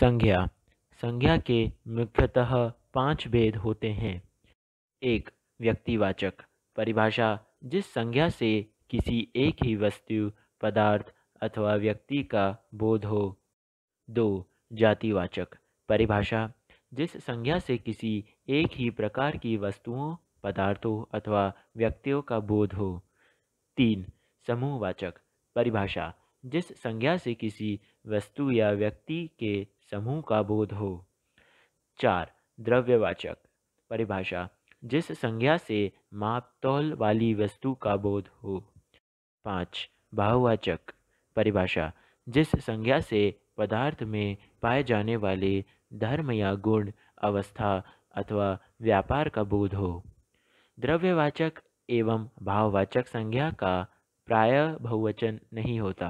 संज्ञा संज्ञा के मुख्यतः पांच भेद होते हैं एक व्यक्तिवाचक परिभाषा जिस संज्ञा से किसी एक ही वस्तु पदार्थ अथवा व्यक्ति का बोध हो दो जातिवाचक परिभाषा जिस संज्ञा से किसी एक ही प्रकार की वस्तुओं पदार्थों अथवा व्यक्तियों का बोध हो तीन समूहवाचक परिभाषा जिस संज्ञा से किसी वस्तु या व्यक्ति के समूह का बोध हो चार द्रव्यवाचक परिभाषा जिस संज्ञा से माप तौल वाली वस्तु का बोध हो पाँच भाववाचक परिभाषा जिस संज्ञा से पदार्थ में पाए जाने वाले धर्म या गुण अवस्था अथवा व्यापार का बोध हो द्रव्यवाचक एवं भाववाचक संज्ञा का प्राय बहुवचन नहीं होता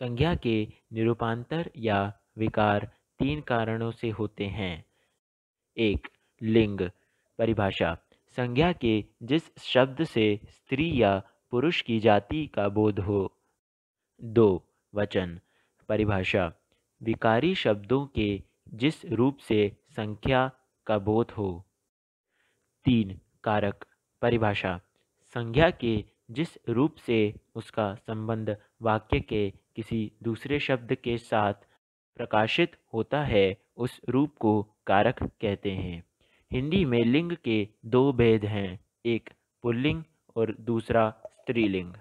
संज्ञा के निरूपांतर या विकार तीन कारणों से होते हैं एक लिंग परिभाषा संज्ञा के जिस शब्द से स्त्री या पुरुष की जाति का बोध हो दो वचन परिभाषा विकारी शब्दों के जिस रूप से संख्या का बोध हो तीन कारक परिभाषा संज्ञा के जिस रूप से उसका संबंध वाक्य के किसी दूसरे शब्द के साथ प्रकाशित होता है उस रूप को कारक कहते हैं हिंदी में लिंग के दो भेद हैं एक पुल्लिंग और दूसरा स्त्रीलिंग